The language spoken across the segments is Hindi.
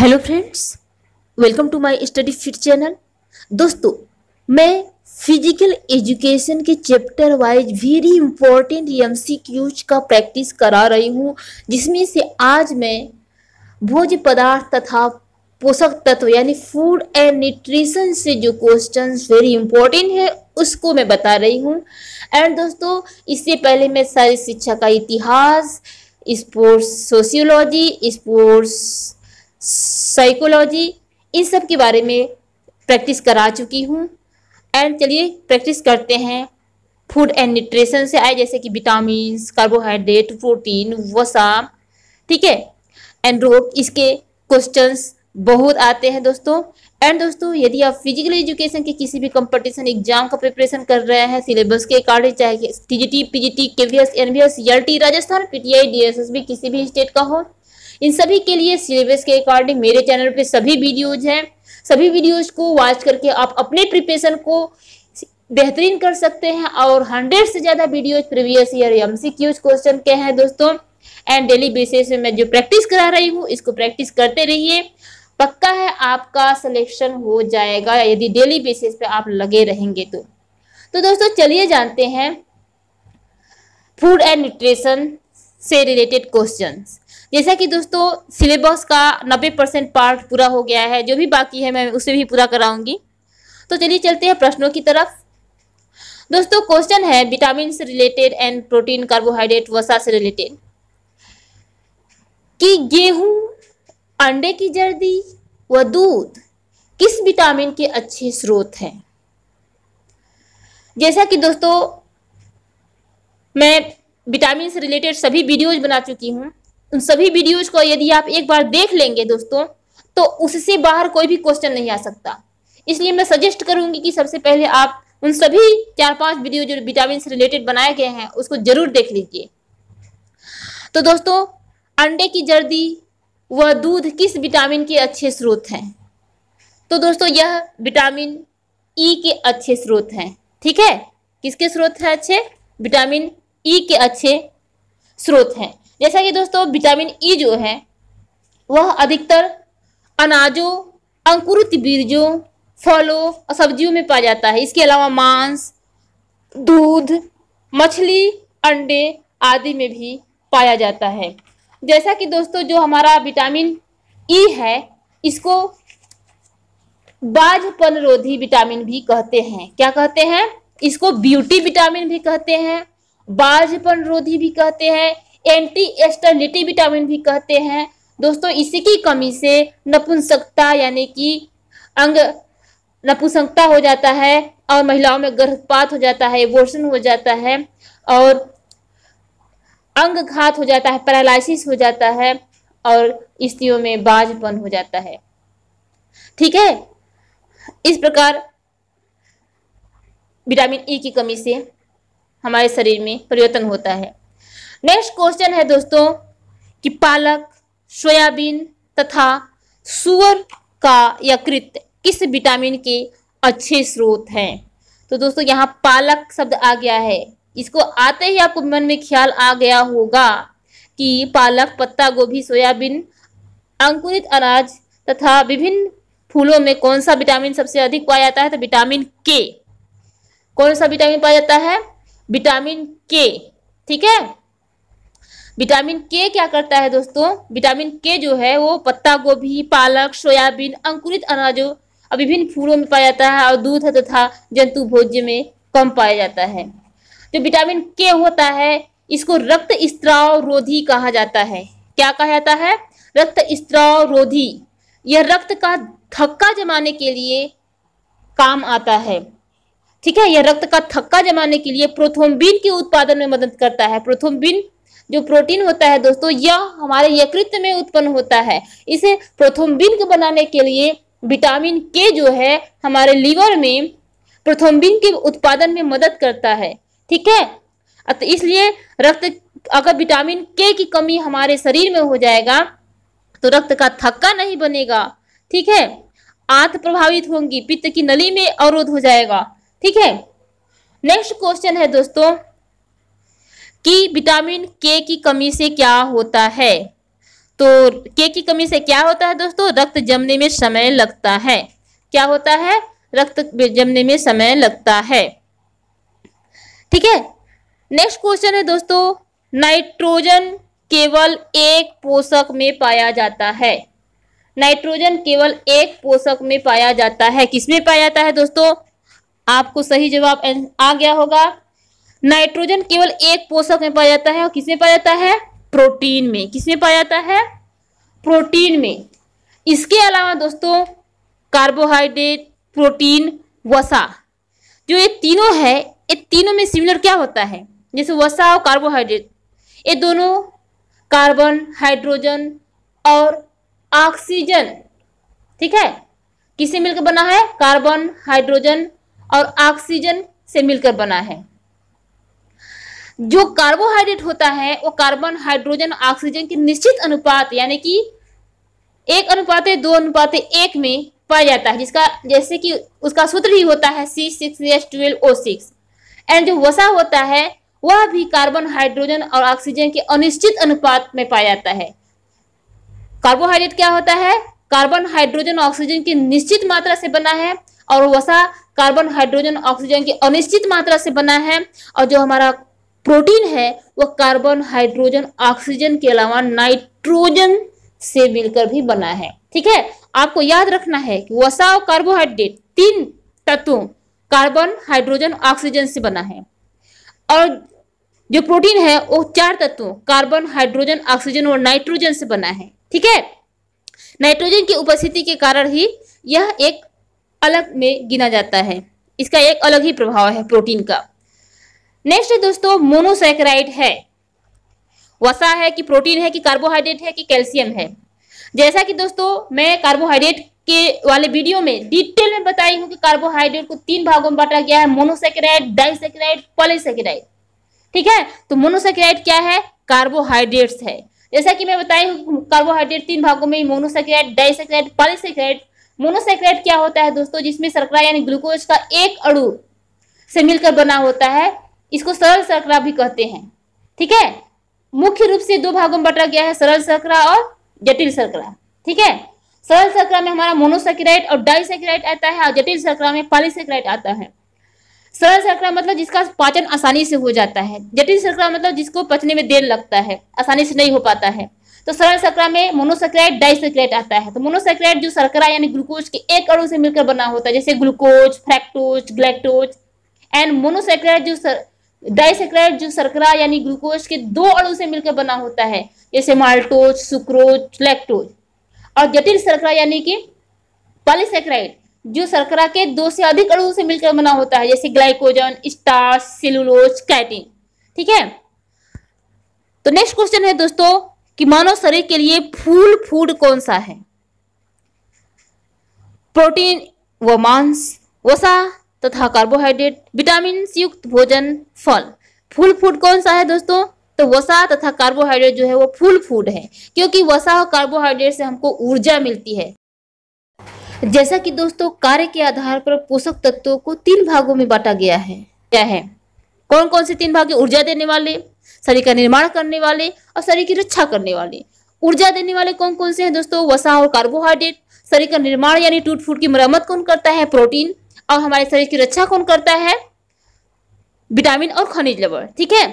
hello friends welcome to my study fit channel दोस्तों मैं फिजिकल एजुकेशन के chapter wise very important quiz का प्रैक्टिस करा रही हूँ जिसमें से आज मैं भोज्य पदार्थ तथा पोषक तत्व यानी फूड एंड न्यूट्रिशन से जो क्वेश्चंस वेरी इंपॉर्टेंट है उसको मैं बता रही हूँ एंड दोस्तों इससे पहले मैं सारी शिक्षा का इतिहास स्पोर्ट्स सोशियोलॉजी स्पोर्ट्स साइकोलॉजी इन सब के बारे में प्रैक्टिस करा चुकी हूँ एंड चलिए प्रैक्टिस करते हैं फूड एंड न्यूट्रिशन से आए जैसे कि विटामिन कार्बोहाइड्रेट प्रोटीन वसा ठीक है एंड रोग इसके क्वेश्चंस बहुत आते हैं दोस्तों एंड दोस्तों यदि आप फिजिकल एजुकेशन के किसी भी कंपटीशन एग्जाम का प्रिपरेशन कर रहे हैं सिलेबस के अकॉर्डिंग चाहे TGT PGT S L T Rajasthan I D S S B किसी भी स्टेट का हो इन सभी के लिए सिलेबस के अकॉर्डिंग मेरे चैनल पे सभी वीडियोज हैं सभी वीडियोज को वॉच करके आप अपने प्रिपरेशन को बेहतरीन कर सकते हैं और हंड्रेड से ज़्यादा videos previous year M question के हैं दोस्तों एंड डेली बेसिस में मैं जो प्रैक्टिस करा रही हूँ इसको प्रैक्टिस करते रहिए पक्का है आपका सिलेक्शन हो जाएगा यदि डेली बेसिस पे आप लगे रहेंगे तो तो दोस्तों चलिए जानते हैं फूड एंड न्यूट्रिशन से रिलेटेड क्वेश्चंस जैसा कि दोस्तों सिलेबस का 90 परसेंट पार्ट पूरा हो गया है जो भी बाकी है मैं उसे भी पूरा कराऊंगी तो चलिए चलते हैं प्रश्नों की तरफ दोस्तों क्वेश्चन है विटामिन से रिलेटेड एंड प्रोटीन कार्बोहाइड्रेट वसा से रिलेटेड कि गेहूं अंडे की जर्दी व दूध किस विटामिन के अच्छे स्रोत हैं जैसा कि दोस्तों मैं विटामिन से रिलेटेड सभी वीडियोज बना चुकी हूँ उन सभी वीडियोज को यदि आप एक बार देख लेंगे दोस्तों तो उससे बाहर कोई भी क्वेश्चन नहीं आ सकता इसलिए मैं सजेस्ट करूंगी कि सबसे पहले आप उन सभी चार पांच वीडियो जो विटामिन से रिलेटेड बनाए गए हैं उसको जरूर देख लीजिए तो दोस्तों अंडे की जर्दी व दूध किस विटामिन के अच्छे स्रोत हैं तो दोस्तों यह विटामिन ई e के अच्छे स्रोत हैं ठीक है किसके स्रोत हैं अच्छे विटामिन ई e के अच्छे स्रोत हैं जैसा कि दोस्तों विटामिन ई e जो है वह अधिकतर अनाजों अंकुरित बीजों फलों और सब्जियों में पाया जाता है इसके अलावा मांस दूध मछली अंडे आदि में भी पाया जाता है जैसा कि दोस्तों जो हमारा विटामिन ई e है इसको बाजपन रोधी विटामिन भी कहते हैं क्या कहते हैं इसको ब्यूटी विटामिन भी कहते हैं बाजपन रोधी भी कहते हैं एंटी एस्टर्निटी विटामिन भी कहते हैं दोस्तों इसी की कमी से नपुंसकता यानी कि अंग नपुंसकता हो जाता है और महिलाओं में गर्भपात हो जाता है एबोर्शन हो जाता है और अंग घात हो जाता है पैरालिसिस हो जाता है और स्त्रियों में बाजपन हो जाता है ठीक है इस प्रकार विटामिन ई e की कमी से हमारे शरीर में परिवर्तन होता है नेक्स्ट क्वेश्चन है दोस्तों कि पालक सोयाबीन तथा सुअर का यकृत किस विटामिन के अच्छे स्रोत हैं तो दोस्तों यहाँ पालक शब्द आ गया है इसको आते ही आपको मन में ख्याल आ गया होगा कि पालक पत्ता गोभी सोयाबीन अंकुरित अनाज तथा विभिन्न फूलों में कौन सा विटामिन सबसे अधिक पाया जाता है तो विटामिन के कौन सा विटामिन पाया जाता है विटामिन के ठीक है विटामिन के क्या करता है दोस्तों विटामिन के जो है वो पत्ता गोभी पालक सोयाबीन अंकुरित अनाजों और विभिन्न फूलों में पाया जाता है और दूध तथा जंतु भोज्य में कम पाया जाता है जो विटामिन के होता है इसको रक्त स्त्राव रोधी कहा जाता है क्या कहा जाता है रक्त स्त्राव रोधी यह रक्त का थक्का जमाने के लिए काम आता है ठीक है यह रक्त का थक्का जमाने के लिए प्रोथोम्बिन के उत्पादन में मदद करता है प्रोथोम्बिन जो प्रोटीन होता है दोस्तों यह हमारे यकृत में उत्पन्न होता है इसे प्रोथोम्बिन बनाने के लिए विटामिन के जो है हमारे लीवर में प्रोथोम्बिन के उत्पादन में मदद करता है ठीक है तो इसलिए रक्त अगर विटामिन के की कमी हमारे शरीर में हो जाएगा तो रक्त का थक्का नहीं बनेगा ठीक है आंत प्रभावित होंगी पित्त की नली में अवरोध हो जाएगा ठीक है नेक्स्ट क्वेश्चन है दोस्तों कि विटामिन के की कमी से क्या होता है तो के की कमी से क्या होता है दोस्तों रक्त जमने में समय लगता है क्या होता है रक्त जमने में समय लगता है ठीक है नेक्स्ट क्वेश्चन है दोस्तों नाइट्रोजन केवल एक पोषक में पाया जाता है नाइट्रोजन केवल एक पोषक में पाया जाता है किसमें पाया जाता है दोस्तों आपको सही जवाब आ गया होगा नाइट्रोजन केवल एक पोषक में पाया जाता है और किसमें पाया जाता है प्रोटीन में किसमें पाया जाता है प्रोटीन में इसके अलावा दोस्तों कार्बोहाइड्रेट प्रोटीन वसा जो ये तीनों है ये तीनों में सिमिलर क्या होता है जैसे वसा और कार्बोहाइड्रेट ये दोनों कार्बन हाइड्रोजन और ऑक्सीजन ठीक है किससे मिलकर बना है कार्बन हाइड्रोजन और ऑक्सीजन से मिलकर बना है जो कार्बोहाइड्रेट होता है वो कार्बन हाइड्रोजन ऑक्सीजन के निश्चित अनुपात यानी कि एक अनुपात दो अनुपात एक में पाया जाता है जिसका जैसे कि उसका सूत्र ही होता है C six S twelve O six and जो वसा होता है वह भी कार्बन हाइड्रोजन और ऑक्सीजन के अनिश्चित अनुपात में पाया जाता है कार्बोहाइड्रेट क्या होता है कार्बन हाइड्रोजन ऑक्सीजन की निश्चित मात्रा से बना है और वसा कार्बन हाइड्रोजन ऑक्सीजन की अनिश्चित मात्रा से बना है और जो हमारा प्रोटीन है वह कार्बन हाइड्रोजन ऑक्सीजन के अलावा नाइट्रोजन से मिलकर भी बना है ठीक है आपको याद रखना है कि वसा और कार्बोहाइड्रेट तीन तत्वों कार्बन हाइड्रोजन ऑक्सीजन से बना है और जो प्रोटीन है वो चार तत्वों कार्बन हाइड्रोजन ऑक्सीजन और नाइट्रोजन से बना है ठीक है नाइट्रोजन की उपस्थिति के कारण ही यह एक अलग में गिना जाता है इसका एक अलग ही प्रभाव है प्रोटीन का नेक्स्ट दोस्तों मोनोसेक्राइड है वसा है कि प्रोटीन है कि कार्बोहाइड्रेट है कि कैल्शियम है जैसा कि दोस्तों मैं कार्बोहाइड्रेट के वाले वीडियो में डिटेल में बताई हूं कि कार्बोहाइड्रेट को तीन भागों में बांटा गया है मोनोसेक्राइड डाइसेक्राइड पॉलीसेक्राइड ठीक है तो मोनोसेक्राइड क्या है कार्बोहाइड्रेट्स है जैसा कि मैं बताई हूँ कार्बोहाइड्रेट तीन भागों में मोनोसेक्राइड डाइसेक्राइड पॉलीसेक्राइड मोनोसेक्राइड क्या होता है दोस्तों जिसमें सरकार यानी ग्लूकोज का एक अणु से मिलकर बना होता है इसको सरल शर्करा भी कहते हैं ठीक है मुख्य रूप से दो भागों में बटा गया है सरल शर्करा और जटिल शर्करा ठीक है सरल शर्करा में हमारा मोनोसेक्राइट और डाइसेक्राइट आता है और जटिल शर्करा में पॉलीसेक्राइट आता है सरल शर्करा मतलब जिसका पाचन आसानी से हो जाता है जटिल शर्करा मतलब जिसको पचने में देर लगता है आसानी से नहीं हो पाता है तो सरल शर्करा में मोनोसेक्राइट डाइसेक्राइट आता है तो मोनोसेक्राइट जो शर्करा यानी ग्लूकोज के एक अणु से मिलकर बना होता है जैसे glucose fructose galactose and monosaccharide जो सर... डाइसेक्राइड जो सरकरा यानी ग्लूकोज के दो अणु से मिलकर बना होता है जैसे माल्टोज सुक्रोज लैक्टोज और जटिल सरकरा यानी कि पॉलीसेक्राइड जो सरकरा के दो से अधिक अणु से मिलकर बना होता है जैसे ग्लाइकोजन स्टार्च सेलुलोज कैटिन ठीक है तो नेक्स्ट क्वेश्चन है दोस्तों कि मानव शरीर के लिए फूल फूड कौन सा है प्रोटीन व मांस वसा तथा कार्बोहाइड्रेट विटामिन युक्त भोजन फल फूल फूड कौन सा है दोस्तों तो वसा तथा कार्बोहाइड्रेट जो है वो फूल फूड है क्योंकि वसा और कार्बोहाइड्रेट से हमको ऊर्जा मिलती है जैसा कि दोस्तों कार्य के आधार पर पोषक तत्वों को तीन भागों में बांटा गया है क्या है कौन कौन से तीन भाग ऊर्जा देने वाले शरीर का निर्माण करने वाले और शरीर की रक्षा करने वाले ऊर्जा देने वाले कौन कौन से हैं दोस्तों वसा और कार्बोहाइड्रेट शरीर का निर्माण यानी टूट फूट की मरम्मत कौन करता है प्रोटीन और हमारे शरीर की रक्षा कौन करता है विटामिन और खनिज लवण ठीक है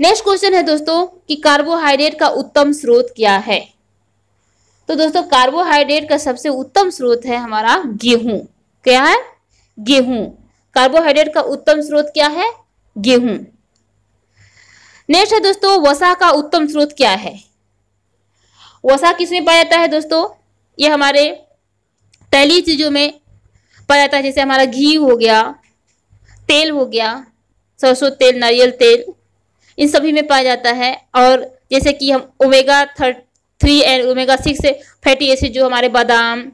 नेक्स्ट क्वेश्चन है दोस्तों कि कार्बोहाइड्रेट का उत्तम स्रोत क्या है तो दोस्तों कार्बोहाइड्रेट का सबसे उत्तम स्रोत है हमारा गेहूं क्या है गेहूं कार्बोहाइड्रेट का उत्तम स्रोत क्या है गेहूं नेक्स्ट है दोस्तों वसा का उत्तम स्रोत क्या है वसा किसमें पाया जाता है दोस्तों ये हमारे तैली चीजों में पर रहता है जैसे हमारा घी हो गया तेल हो गया सरसों तेल नारियल तेल इन सभी में पाया जाता है और जैसे कि हम ओमेगा थर्ट three and omega six fatty acid जो हमारे बादाम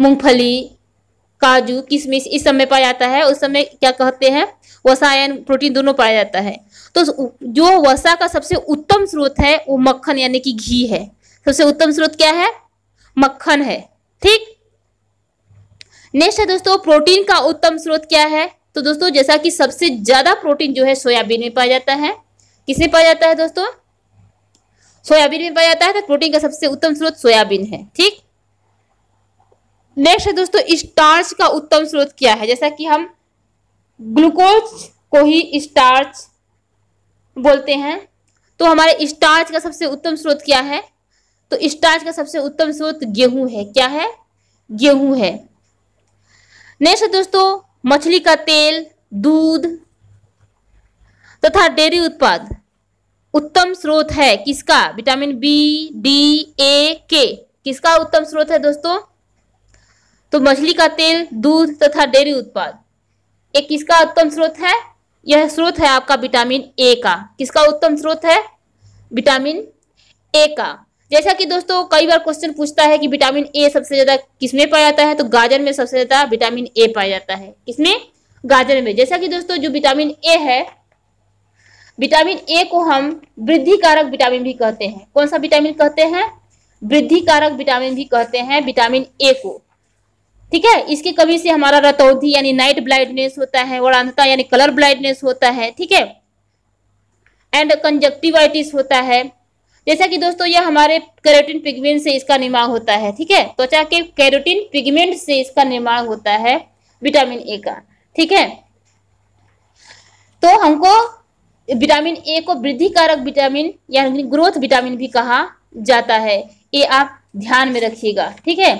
मूंगफली काजू किशमिश इस सब में पाया जाता है उस समय क्या कहते हैं वसा एंड प्रोटीन दोनों पाया जाता है तो जो वसा का सबसे उत्तम स्रोत है वो मक्खन यानी कि घी है सबसे उत्तम स्रोत क्या है मक्खन है ठीक नेक्स्ट है दोस्तों प्रोटीन का उत्तम स्रोत क्या है तो दोस्तों जैसा कि सबसे ज्यादा प्रोटीन जो है सोयाबीन में पाया जाता है किसमें पाया जाता है दोस्तों सोयाबीन में पाया जाता है तो प्रोटीन का सबसे उत्तम स्रोत सोयाबीन है ठीक नेक्स्ट है दोस्तों स्टार्च का उत्तम स्रोत क्या है जैसा कि हम ग्लूकोज को ही स्टार्च बोलते हैं तो हमारे स्टार्च का सबसे उत्तम स्रोत क्या है तो स्टार्च का सबसे उत्तम स्रोत गेहूं है क्या है गेहूं है नेक्स्ट दोस्तों मछली का तेल दूध तथा डेयरी उत्पाद उत्तम स्रोत है किसका विटामिन बी डी ए के किसका उत्तम स्रोत है दोस्तों तो मछली का तेल दूध तथा डेयरी उत्पाद ये किसका उत्तम स्रोत है यह स्रोत है आपका विटामिन ए का किसका उत्तम स्रोत है विटामिन ए का जैसा कि दोस्तों कई बार क्वेश्चन पूछता है कि विटामिन ए सबसे ज्यादा किसमें पाया जाता है तो गाजर में सबसे ज्यादा विटामिन ए पाया जाता है किसमें गाजर में जैसा कि दोस्तों जो विटामिन ए है विटामिन ए को हम वृद्धि कारक विटामिन भी कहते हैं कौन सा विटामिन कहते हैं वृद्धि कारक विटामिन भी कहते हैं विटामिन ए को ठीक है इसके कमी से हमारा रतौधि यानी नाइट ब्लाइंडनेस होता है और अंधता यानी कलर ब्लाइंडनेस होता है ठीक है एंड कंजक्टिवाइटिस होता है जैसा कि दोस्तों यह हमारे कैरोटीन पिगमेंट से इसका निर्माण होता है ठीक है त्वचा के कैरोटीन पिगमेंट से इसका निर्माण होता है विटामिन ए का ठीक है तो हमको विटामिन ए को वृद्धि कारक विटामिन यानी ग्रोथ विटामिन भी कहा जाता है ये आप ध्यान में रखिएगा ठीक है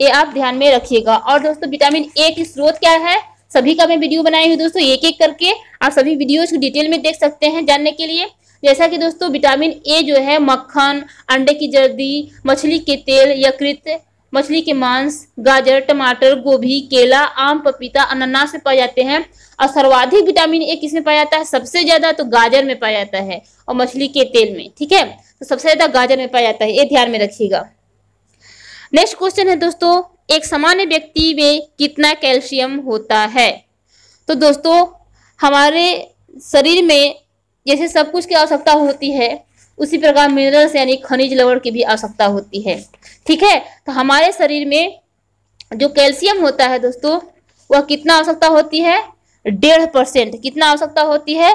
ये आप ध्यान में रखिएगा और दोस्तों विटामिन ए की स्रोत क्या है सभी का मैं वीडियो बनाई हूँ दोस्तों एक एक करके आप सभी वीडियोज को डिटेल में देख सकते हैं जानने के लिए जैसा कि दोस्तों विटामिन ए जो है मक्खन अंडे की जर्दी मछली के तेल यकृत मछली के मांस गाजर टमाटर गोभी केला आम पपीता अनानास में पाए जाते हैं और सर्वाधिक विटामिन ए किस में पाया जाता है सबसे ज्यादा तो गाजर में पाया जाता है और मछली के तेल में ठीक है तो सबसे ज्यादा गाजर में पाया जाता है ये ध्यान में रखिएगा नेक्स्ट क्वेश्चन है दोस्तों एक सामान्य व्यक्ति में कितना कैल्शियम होता है तो दोस्तों हमारे शरीर में जैसे सब कुछ की आवश्यकता होती है उसी प्रकार मिनरल्स यानी खनिज लवण की भी आवश्यकता होती है ठीक है तो हमारे शरीर में जो कैल्शियम होता है दोस्तों वह कितना आवश्यकता होती है डेढ़ परसेंट कितना आवश्यकता होती है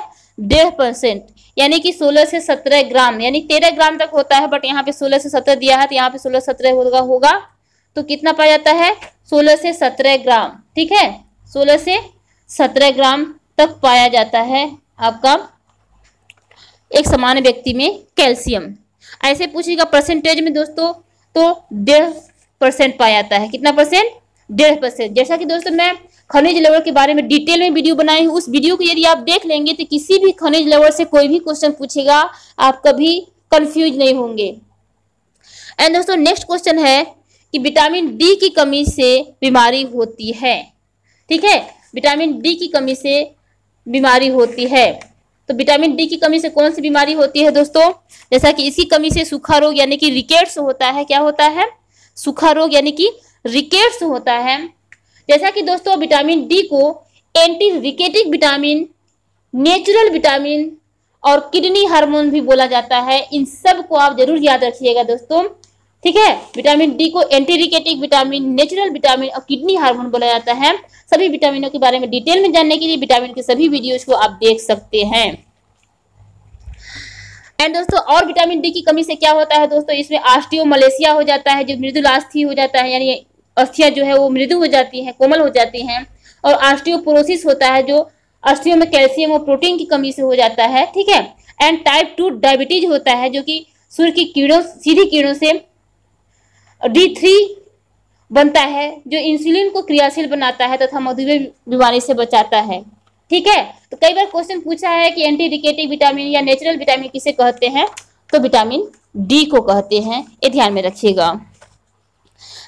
डेढ़ परसेंट यानी कि 16 से 17 ग्राम यानी 13 ग्राम तक होता है बट यहाँ पे 16 से 17 दिया है तो यहाँ पे 16 सत्रह होगा होगा तो कितना पाया जाता है 16 से 17 ग्राम ठीक है 16 से 17 ग्राम तक पाया जाता है आपका एक सामान्य व्यक्ति में कैल्शियम ऐसे पूछेगा परसेंटेज में दोस्तों तो डेढ़ परसेंट पाया जाता है कितना परसेंट डेढ़ परसेंट जैसा कि दोस्तों मैं खनिज लेवल के बारे में डिटेल में वीडियो बनाई हूँ उस वीडियो को यदि आप देख लेंगे तो किसी भी खनिज लेवल से कोई भी क्वेश्चन पूछेगा आप कभी कंफ्यूज नहीं होंगे एंड दोस्तों नेक्स्ट क्वेश्चन है कि विटामिन डी की कमी से बीमारी होती है ठीक है विटामिन डी की कमी से बीमारी होती है तो विटामिन डी की कमी से कौन सी बीमारी होती है दोस्तों जैसा कि इसकी कमी से सूखा रोग यानी कि रिकेट्स होता है क्या होता है सूखा रोग यानी कि रिकेट्स होता है जैसा कि दोस्तों विटामिन डी को anti rachitic vitamin natural vitamin और किडनी हार्मोन भी बोला जाता है इन सब को आप जरूर याद रखिएगा दोस्तों ठीक है विटामिन डी को एंटीरिकेटिक विटामिन नेचुरल विटामिन और किडनी हार्मोन बोला जाता है सभी विटामिनों के बारे में डिटेल में जानने के लिए विटामिन के सभी वीडियोज को आप देख सकते हैं एंड दोस्तों और विटामिन डी की कमी से क्या होता है दोस्तों इसमें आस्टियो मलेशिया हो जाता है जो मृदु हो जाता है यानी अस्थियां जो है वो मृदु हो जाती हैं कोमल हो जाती हैं और आस्टियोपोरोसिस होता है जो अस्थियों में कैल्शियम और प्रोटीन की कमी से हो जाता है ठीक है एंड टाइप टू डायबिटीज होता है जो कि सूर्य की किरणों सीधी किरणों से डी थ्री बनता है जो इंसुलिन को क्रियाशील बनाता है तथा तो मधुमेह बीमारी से बचाता है ठीक है तो कई बार क्वेश्चन पूछा है कि एंटी रिकेटिव विटामिन या नेचुरल विटामिन किसे कहते हैं तो विटामिन डी को कहते हैं ये ध्यान में रखिएगा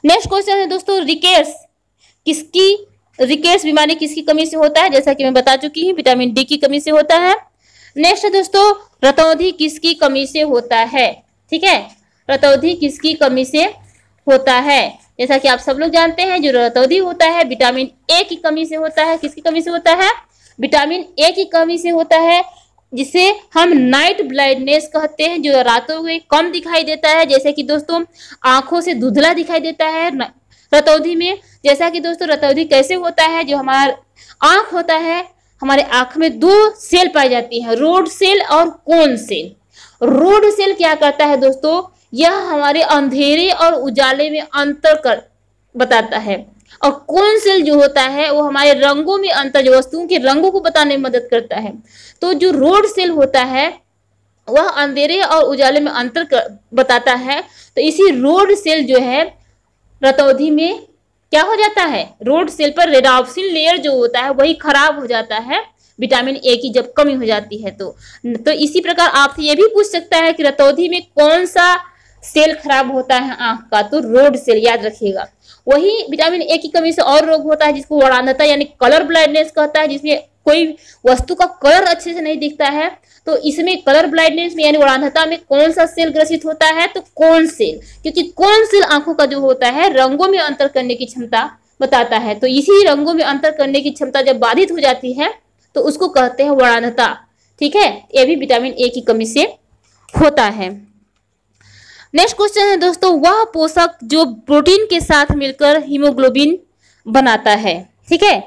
नेक्स्ट क्वेश्चन है दोस्तों रिकेस किसकी रिकेस बीमारी किसकी कमी से होता है जैसा कि मैं बता चुकी हूँ विटामिन डी की कमी से होता है नेक्स्ट दोस्तों रतौधि किसकी कमी से होता है ठीक है रतौधि किसकी कमी से होता है जैसा कि आप सब लोग जानते हैं जो रतौदी होता है विटामिन ए की कमी से होता है किसकी कमी से होता है विटामिन ए की कमी से होता है जिसे हम नाइट ब्लाइंडनेस कहते हैं जो रातों में कम दिखाई देता है जैसे कि दोस्तों आंखों से धुधला दिखाई देता है रतौधी में जैसा कि दोस्तों रतौधी कैसे होता है जो हमारा आंख होता है हमारे आंख में दो सेल पाई जाती है रोड सेल और कोन सेल रोड सेल क्या करता है दोस्तों यह हमारे अंधेरे और उजाले में अंतर कर बताता है और कौन सेल जो होता है वो हमारे रंगों में अंतर जो वस्तुओं के रंगों को बताने में मदद करता है तो जो रोड सेल होता है वह अंधेरे और उजाले में अंतर कर, बताता है तो इसी रोड सेल जो है रतौधि में क्या हो जाता है रोड सेल पर रेडॉप्सिन लेयर जो होता है वही खराब हो जाता है विटामिन ए की जब कमी हो जाती है तो तो इसी प्रकार आपसे ये भी पूछ सकता है कि रतौधि में कौन सा सेल खराब होता है आंख का तो रोड सेल याद रखिएगा वही विटामिन ए की कमी से और रोग होता है जिसको वड़ानता यानी कलर ब्लाइंडनेस कहता है जिसमें कोई वस्तु का कलर अच्छे से नहीं दिखता है तो इसमें कलर ब्लाइंडनेस में यानी वड़ानता में कौन सा सेल ग्रसित होता है तो कौन सेल क्योंकि कौन सेल आंखों का जो होता है रंगों में अंतर करने की क्षमता बताता है तो इसी रंगों में अंतर करने की क्षमता जब बाधित हो जाती है तो उसको कहते हैं वड़ानता ठीक है यह भी विटामिन ए की कमी से होता है नेक्स्ट क्वेश्चन है दोस्तों वह पोषक जो प्रोटीन के साथ मिलकर हीमोग्लोबिन बनाता है ठीक है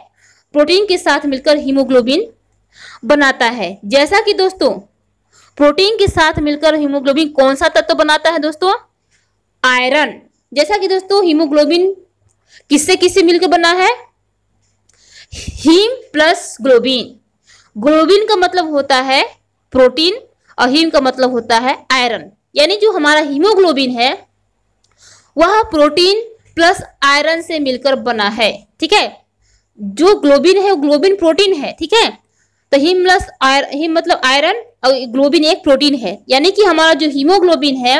प्रोटीन के साथ मिलकर हीमोग्लोबिन बनाता है जैसा कि दोस्तों प्रोटीन के साथ मिलकर हीमोग्लोबिन कौन सा तत्व तो बनाता है दोस्तों आयरन जैसा कि दोस्तों हीमोग्लोबिन किससे किससे मिलकर बना है हीम प्लस ग्लोबिन ग्लोबिन का मतलब होता है प्रोटीन और हीम का मतलब होता है आयरन यानी जो हमारा हीमोग्लोबिन है वह प्रोटीन प्लस आयरन से मिलकर बना है ठीक है जो ग्लोबिन है वो ग्लोबिन प्रोटीन है ठीक है तो हिम प्लस आयर हिम मतलब आयरन और ग्लोबिन एक प्रोटीन है यानी कि हमारा जो हीमोग्लोबिन है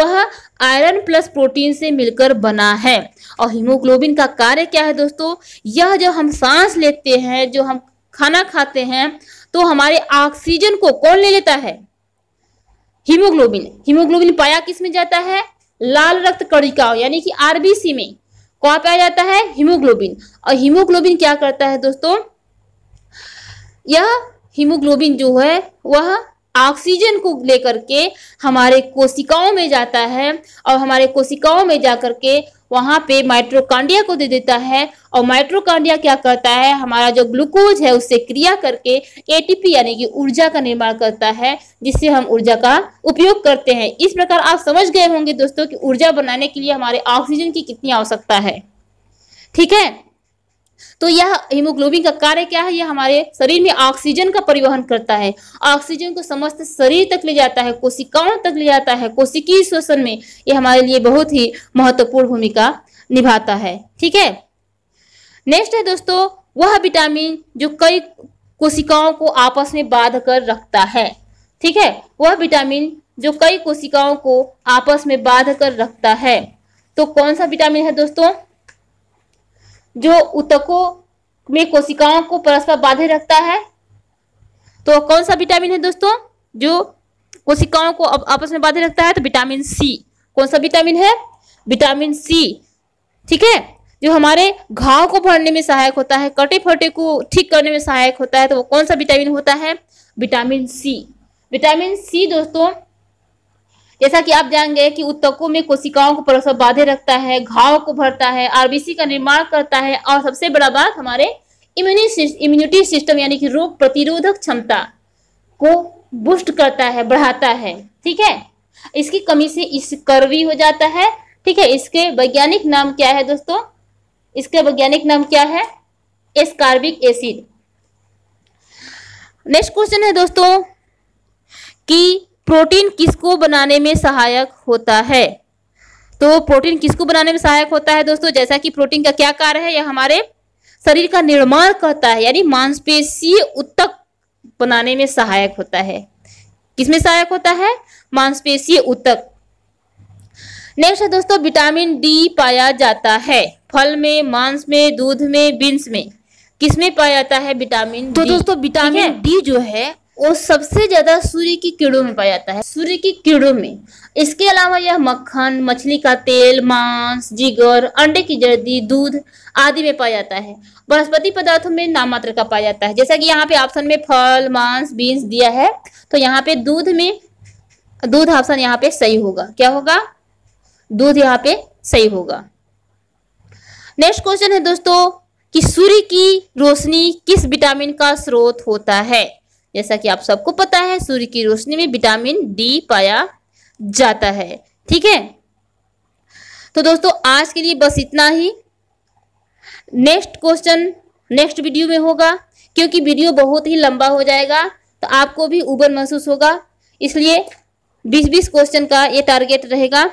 वह आयरन प्लस प्रोटीन से मिलकर बना है और हीमोग्लोबिन का कार्य क्या है दोस्तों यह जब हम सांस लेते हैं जो हम खाना खाते हैं तो हमारे ऑक्सीजन को कौन ले लेता है हीमोग्लोबिन हीमोग्लोबिन पाया किस में जाता है लाल रक्त कणिकाओं यानी कि आरबीसी में कहा पाया जाता है हीमोग्लोबिन और हीमोग्लोबिन क्या करता है दोस्तों यह हीमोग्लोबिन जो है वह ऑक्सीजन को लेकर के हमारे कोशिकाओं में जाता है और हमारे कोशिकाओं में जाकर के वहाँ पे माइट्रोकांडिया को दे देता है और माइट्रोकांडिया क्या करता है हमारा जो ग्लूकोज है उससे क्रिया करके एटीपी यानी कि ऊर्जा का निर्माण करता है जिससे हम ऊर्जा का उपयोग करते हैं इस प्रकार आप समझ गए होंगे दोस्तों कि ऊर्जा बनाने के लिए हमारे ऑक्सीजन की कितनी आवश्यकता है ठीक है तो यह हीमोग्लोबिन का कार्य क्या है यह हमारे शरीर में ऑक्सीजन का परिवहन करता है ऑक्सीजन को समस्त शरीर तक ले जाता है कोशिकाओं तक ले जाता है कोशिकी श्वसन में यह हमारे लिए बहुत ही महत्वपूर्ण भूमिका निभाता है ठीक है नेक्स्ट है दोस्तों वह विटामिन जो कई कोशिकाओं को आपस में बांध कर रखता है ठीक है वह विटामिन जो कई कोशिकाओं को आपस में बांध कर रखता है तो कौन सा विटामिन है दोस्तों जो उतकों में कोशिकाओं को परस्पर बाधे रखता है तो कौन सा विटामिन है दोस्तों जो कोशिकाओं को आपस में बाधे रखता है तो विटामिन सी कौन सा विटामिन है विटामिन सी ठीक है जो हमारे घाव को भरने में सहायक होता है कटे फटे को ठीक करने में सहायक होता है तो वो कौन सा विटामिन होता है विटामिन सी विटामिन सी दोस्तों जैसा कि आप जानेंगे कि उत्तकों में कोशिकाओं को परस्पर बाधे रखता है घाव को भरता है आरबीसी का निर्माण करता है और सबसे बड़ा बात हमारे इम्यूनि इम्यूनिटी सिस्टम यानी कि रोग प्रतिरोधक क्षमता को बूस्ट करता है बढ़ाता है ठीक है इसकी कमी से इस कर्वी हो जाता है ठीक है इसके वैज्ञानिक नाम क्या है दोस्तों इसके वैज्ञानिक नाम क्या है एस्कार्बिक एसिड नेक्स्ट क्वेश्चन है दोस्तों कि प्रोटीन किसको बनाने में सहायक होता है तो प्रोटीन किसको बनाने में सहायक होता है दोस्तों जैसा कि प्रोटीन का क्या कार्य है यह हमारे शरीर का निर्माण करता है यानी मांसपेशी उत्तक बनाने में सहायक होता है किसमें सहायक होता है मांसपेशी उत्तक नेक्स्ट है दोस्तों विटामिन डी पाया जाता है फल में मांस में दूध में बीन्स में किसमें पाया जाता है विटामिन तो दोस्तों विटामिन डी जो है वो सबसे ज़्यादा सूर्य की किरणों में पाया जाता है सूर्य की किरणों में इसके अलावा यह मक्खन मछली का तेल मांस जिगर अंडे की जर्दी दूध आदि में पाया जाता है वनस्पति पदार्थों में नामात्र का पाया जाता है जैसा कि यहाँ पे ऑप्शन में फल मांस बीन्स दिया है तो यहाँ पे दूध में दूध ऑप्शन यहाँ पे सही होगा क्या होगा दूध यहाँ पे सही होगा नेक्स्ट क्वेश्चन है दोस्तों कि सूर्य की रोशनी किस विटामिन का स्रोत होता है जैसा कि आप सबको पता है सूर्य की रोशनी में विटामिन डी पाया जाता है ठीक है तो दोस्तों आज के लिए बस इतना ही नेक्स्ट क्वेश्चन नेक्स्ट वीडियो में होगा क्योंकि वीडियो बहुत ही लंबा हो जाएगा तो आपको भी उबर महसूस होगा इसलिए बीस बीस क्वेश्चन का ये टारगेट रहेगा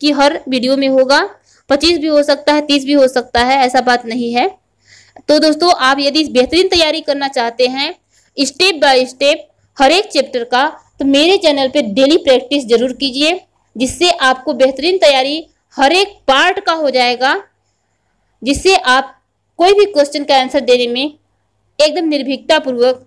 कि हर वीडियो में होगा पच्चीस भी हो सकता है तीस भी हो सकता है ऐसा बात नहीं है तो दोस्तों आप यदि बेहतरीन तैयारी करना चाहते हैं स्टेप बाय स्टेप हर एक चैप्टर का तो मेरे चैनल पे डेली प्रैक्टिस जरूर कीजिए जिससे आपको बेहतरीन तैयारी हर एक पार्ट का हो जाएगा जिससे आप कोई भी क्वेश्चन का आंसर देने में एकदम निर्भीकतापूर्वक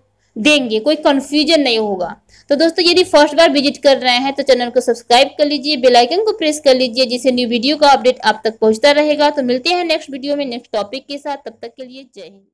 देंगे कोई कन्फ्यूजन नहीं होगा तो दोस्तों यदि फर्स्ट बार विजिट कर रहे हैं तो चैनल को सब्सक्राइब कर लीजिए बेल आइकन को प्रेस कर लीजिए जिससे न्यू वीडियो का अपडेट आप तक पहुंचता रहेगा तो मिलते हैं नेक्स्ट वीडियो में नेक्स्ट टॉपिक के साथ तब तक के लिए जय हिंद